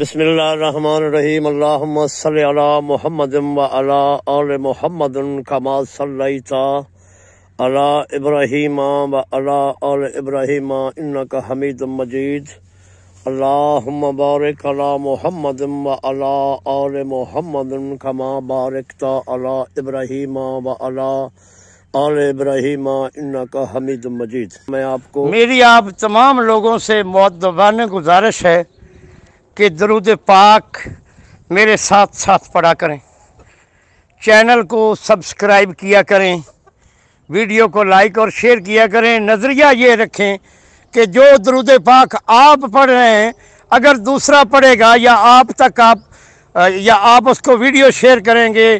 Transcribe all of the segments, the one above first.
बसमीम अल्लाम मोहम्मद वला अला इब्राहिम व अला इब्राहिम इनक हमीद बारक अला व अला आल इब्राहिम व अला मजीद मैं आपको मेरी आप तमाम लोगों से मुद्दबान गुजारिश है कि दरुद पाक मेरे साथ साथ पढ़ा करें चैनल को सब्सक्राइब किया करें वीडियो को लाइक और शेयर किया करें नज़रिया ये रखें कि जो दरुद पाक आप पढ़ रहे हैं अगर दूसरा पढ़ेगा या आप तक आप या आप उसको वीडियो शेयर करेंगे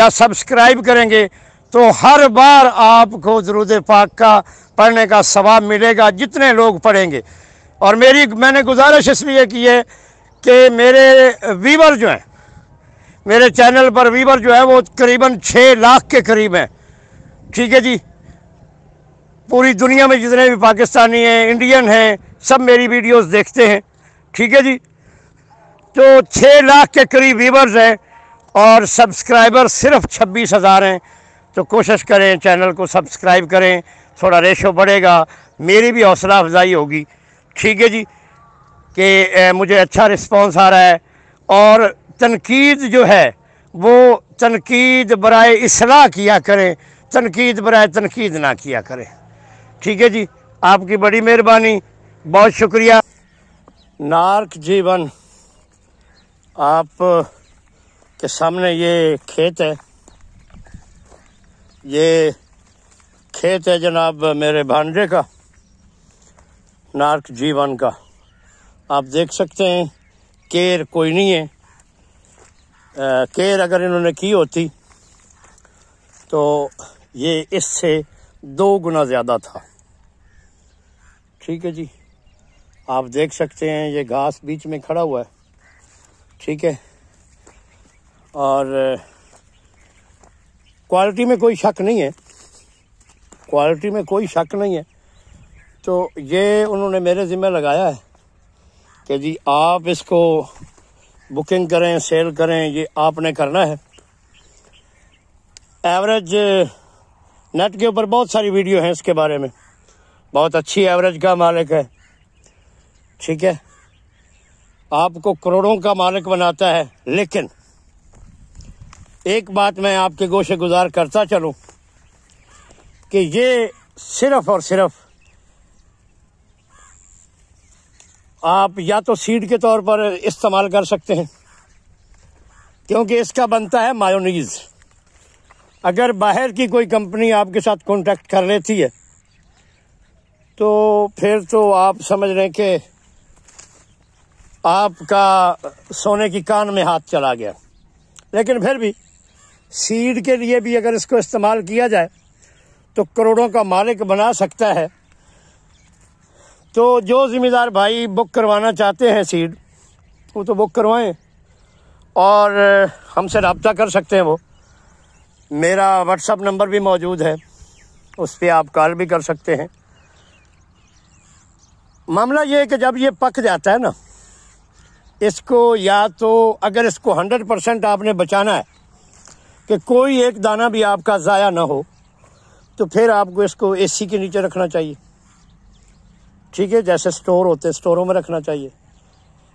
या सब्सक्राइब करेंगे तो हर बार आपको दरुद पाक का पढ़ने का सवाब मिलेगा जितने लोग पढ़ेंगे और मेरी मैंने गुजारिश इसलिए की है कि मेरे वीवर जो हैं मेरे चैनल पर वीवर जो है वो करीबन छः लाख के करीब हैं ठीक है जी पूरी दुनिया में जितने भी पाकिस्तानी हैं इंडियन हैं सब मेरी वीडियोस देखते हैं ठीक है जी तो छः लाख के करीब वीवर्स हैं और सब्सक्राइबर सिर्फ छब्बीस हज़ार हैं तो कोशिश करें चैनल को सब्सक्राइब करें थोड़ा रेशो बढ़ेगा मेरी भी हौसला अफजाई होगी ठीक है जी कि मुझे अच्छा रिस्पॉन्स आ रहा है और तनकीद जो है वो तनकीद बरए असलाह किया करें तनकीद बरए तनकीद ना किया करें ठीक है जी आपकी बड़ी मेहरबानी बहुत शुक्रिया नार्क जीवन आप के सामने ये खेत है ये खेत है जनाब मेरे भांडे का नार्क जीवन का आप देख सकते हैं केयर कोई नहीं है केयर अगर इन्होंने की होती तो ये इससे दो गुना ज़्यादा था ठीक है जी आप देख सकते हैं ये घास बीच में खड़ा हुआ है ठीक है और क्वालिटी में कोई शक नहीं है क्वालिटी में कोई शक नहीं है तो ये उन्होंने मेरे ज़िम्मे लगाया है कि जी आप इसको बुकिंग करें सेल करें ये आपने करना है एवरेज नेट के ऊपर बहुत सारी वीडियो हैं इसके बारे में बहुत अच्छी एवरेज का मालिक है ठीक है आपको करोड़ों का मालिक बनाता है लेकिन एक बात मैं आपके गोशे गुजार करता चलूं कि ये सिर्फ और सिर्फ आप या तो सीड के तौर पर इस्तेमाल कर सकते हैं क्योंकि इसका बनता है मायोनीज अगर बाहर की कोई कंपनी आपके साथ कॉन्टैक्ट कर लेती है तो फिर तो आप समझ रहे कि आपका सोने की कान में हाथ चला गया लेकिन फिर भी सीड के लिए भी अगर इसको इस्तेमाल किया जाए तो करोड़ों का मालिक बना सकता है तो जो ज़िम्मेदार भाई बुक करवाना चाहते हैं सीट वो तो बुक करवाएं और हमसे रबता कर सकते हैं वो मेरा व्हाट्सअप नंबर भी मौजूद है उस पर आप कॉल भी कर सकते हैं मामला ये है कि जब ये पक जाता है ना इसको या तो अगर इसको हंड्रेड परसेंट आपने बचाना है कि कोई एक दाना भी आपका ज़ाया ना हो तो फिर आपको इसको एसी के नीचे रखना चाहिए ठीक है जैसे स्टोर होते हैं स्टोरों में रखना चाहिए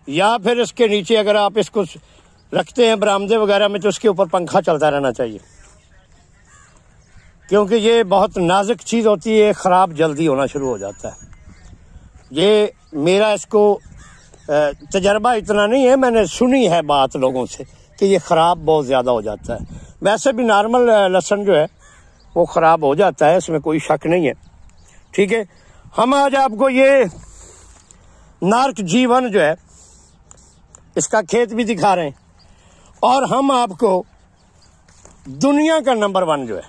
या फिर इसके नीचे अगर आप इसको रखते हैं बरामदे वगैरह में तो इसके ऊपर पंखा चलता रहना चाहिए क्योंकि ये बहुत नाजुक चीज़ होती है ख़राब जल्दी होना शुरू हो जाता है ये मेरा इसको तजर्बा इतना नहीं है मैंने सुनी है बात लोगों से कि ये ख़राब बहुत ज़्यादा हो जाता है वैसे भी नॉर्मल लहसन जो है वो ख़राब हो जाता है इसमें कोई शक नहीं है ठीक है हम आज आपको ये नार्क जीवन जो है इसका खेत भी दिखा रहे हैं और हम आपको दुनिया का नंबर वन जो है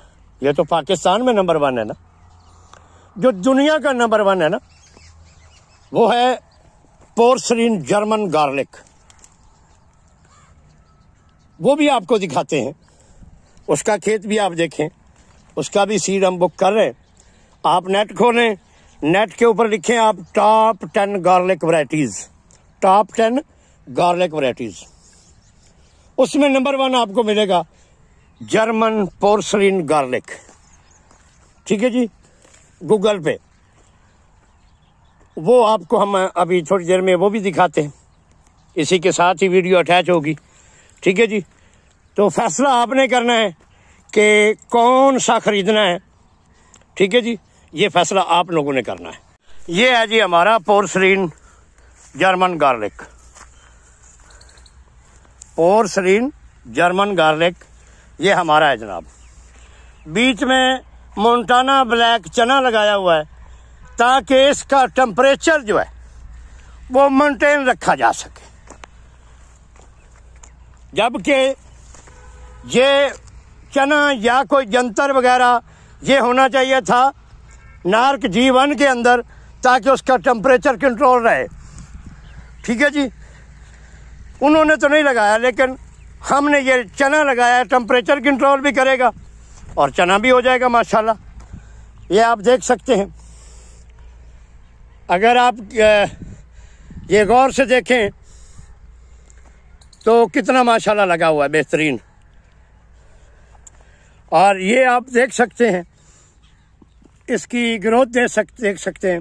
ये तो पाकिस्तान में नंबर वन है ना जो दुनिया का नंबर वन है ना वो है पोर्सरीन जर्मन गार्लिक वो भी आपको दिखाते हैं उसका खेत भी आप देखें उसका भी सीड हम बुक कर रहे हैं आप नेट खोलें नेट के ऊपर लिखें आप top ten garlic varieties top ten garlic varieties उसमें नंबर वन आपको मिलेगा जर्मन पोर्सलिन गार्लिक ठीक है जी गूगल पे वो आपको हम अभी थोड़ी देर में वो भी दिखाते हैं इसी के साथ ही वीडियो अटैच होगी ठीक है जी तो फैसला आपने करना है कि कौन सा ख़रीदना है ठीक है जी ये फैसला आप लोगों ने करना है ये है जी हमारा porcelain German garlic porcelain German garlic ये हमारा है जनाब बीच में मोन्टाना ब्लैक चना लगाया हुआ है ताकि इसका टेम्परेचर जो है वो मेंटेन रखा जा सके जबकि ये चना या कोई जंतर वगैरह ये होना चाहिए था नार्क जी वन के अंदर ताकि उसका टेम्परेचर कंट्रोल रहे ठीक है जी उन्होंने तो नहीं लगाया लेकिन हमने ये चना लगाया है टेम्परेचर कंट्रोल भी करेगा और चना भी हो जाएगा माशाल्लाह ये आप देख सकते हैं अगर आप ये गौर से देखें तो कितना माशाल्लाह लगा हुआ है बेहतरीन और ये आप देख सकते हैं इसकी ग्रोथ देख सकते देख सकते हैं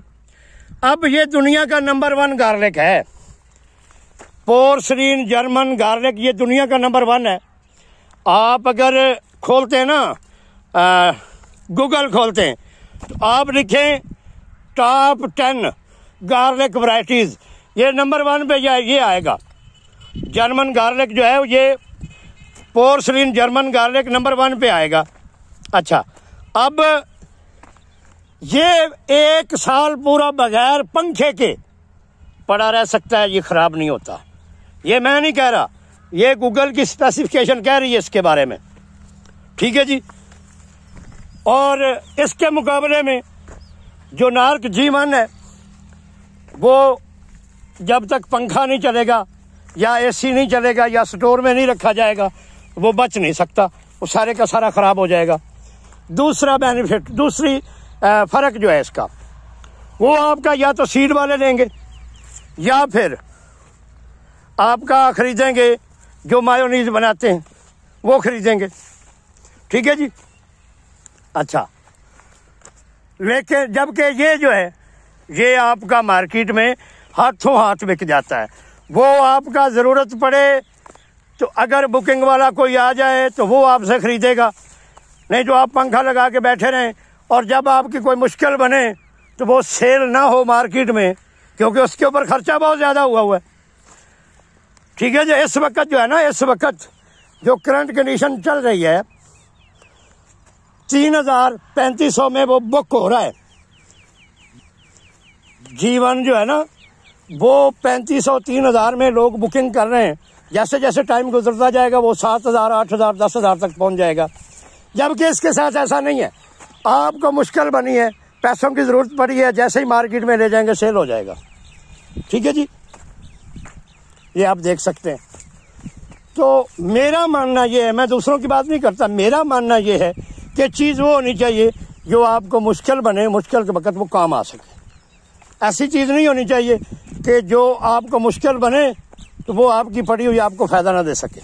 अब ये दुनिया का नंबर वन गार्लिक है पोर्सरीन जर्मन गार्लिक ये दुनिया का नंबर वन है आप अगर खोलते हैं ना गूगल खोलते हैं तो आप लिखें टॉप टेन गार्लिक वराइटीज़ ये नंबर वन पे ये आएगा जर्मन गार्लिक जो है ये porcelain German garlic number one पे आएगा अच्छा अब ये एक साल पूरा बगैर पंखे के पड़ा रह सकता है ये ख़राब नहीं होता ये मैं नहीं कह रहा ये गूगल की स्पेसिफिकेशन कह रही है इसके बारे में ठीक है जी और इसके मुकाबले में जो नार्क जी है वो जब तक पंखा नहीं चलेगा या एसी नहीं चलेगा या स्टोर में नहीं रखा जाएगा वो बच नहीं सकता वो सारे का सारा ख़राब हो जाएगा दूसरा बेनिफिट दूसरी फ़र्क जो है इसका वो आपका या तो सीड वाले लेंगे या फिर आपका ख़रीदेंगे जो मायोनीज बनाते हैं वो ख़रीदेंगे ठीक है जी अच्छा लेकिन जबकि ये जो है ये आपका मार्केट में हाथों हाथ बिक जाता है वो आपका ज़रूरत पड़े तो अगर बुकिंग वाला कोई आ जाए तो वो आपसे ख़रीदेगा नहीं जो तो आप पंखा लगा के बैठे रहें और जब आपकी कोई मुश्किल बने तो वो सेल ना हो मार्केट में क्योंकि उसके ऊपर खर्चा बहुत ज़्यादा हुआ हुआ है ठीक है जो इस वक्त जो है ना इस वक्त जो करंट कंडीशन चल रही है तीन हजार पैंतीस सौ में वो बुक हो रहा है जीवन जो है ना वो पैंतीस सौ तीन हजार में लोग बुकिंग कर रहे हैं जैसे जैसे टाइम गुजरता जाएगा वो सात हजार आठ हजार दस हजार तक पहुंच जाएगा जबकि इसके साथ ऐसा नहीं है आपको मुश्किल बनी है पैसों की ज़रूरत पड़ी है जैसे ही मार्केट में ले जाएंगे सेल हो जाएगा ठीक है जी ये आप देख सकते हैं तो मेरा मानना ये है मैं दूसरों की बात नहीं करता मेरा मानना ये है कि चीज़ वो होनी चाहिए जो आपको मुश्किल बने मुश्किल के वक्त वो काम आ सके ऐसी चीज़ नहीं होनी चाहिए कि जो आपको मुश्किल बने तो वो आपकी पड़ी हुई आपको फ़ायदा ना दे सके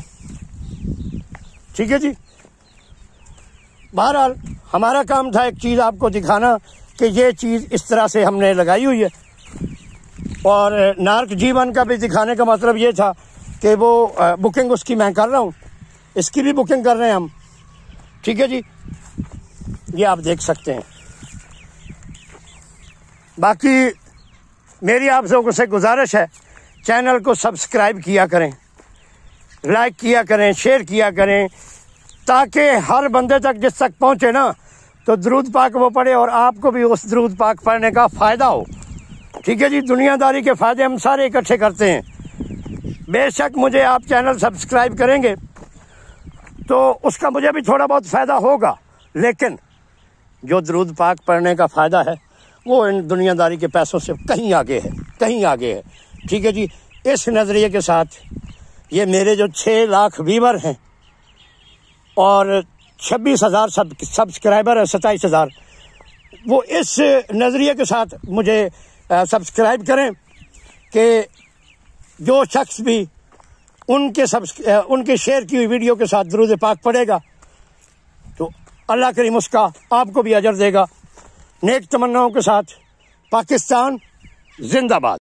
ठीक है जी बहरहाल हमारा काम था एक चीज़ आपको दिखाना कि ये चीज़ इस तरह से हमने लगाई हुई है और नार्क जीवन का भी दिखाने का मतलब ये था कि वो बुकिंग उसकी मैं कर रहा हूँ इसकी भी बुकिंग कर रहे हैं हम ठीक है जी ये आप देख सकते हैं बाकी मेरी आप लोगों से गुजारिश है चैनल को सब्सक्राइब किया करें लाइक किया करें शेयर किया करें ताकि हर बंदे तक जिस तक पहुँचे ना तो दरूद पाक वो पढ़े और आपको भी उस दरूद पाक पढ़ने का फ़ायदा हो ठीक है जी दुनियादारी के फ़ायदे हम सारे इकट्ठे करते हैं बेशक मुझे आप चैनल सब्सक्राइब करेंगे तो उसका मुझे भी थोड़ा बहुत फ़ायदा होगा लेकिन जो दरूद पाक पढ़ने का फ़ायदा है वो इन दुनियादारी के पैसों से कहीं आगे है कहीं आगे है ठीक है जी इस नज़रिए के साथ ये मेरे जो छः लाख वीवर हैं और छब्बीस हज़ार सब सब्सक्राइबर है सत्ताईस हज़ार वो इस नज़रिए के साथ मुझे सब्सक्राइब करें कि जो शख्स भी उनके सब उनके शेयर की हुई वीडियो के साथ दरुद पाक पड़ेगा तो अल्लाह करीम उसका आपको भी अजर देगा नेक तमन्नाओं के साथ पाकिस्तान जिंदाबाद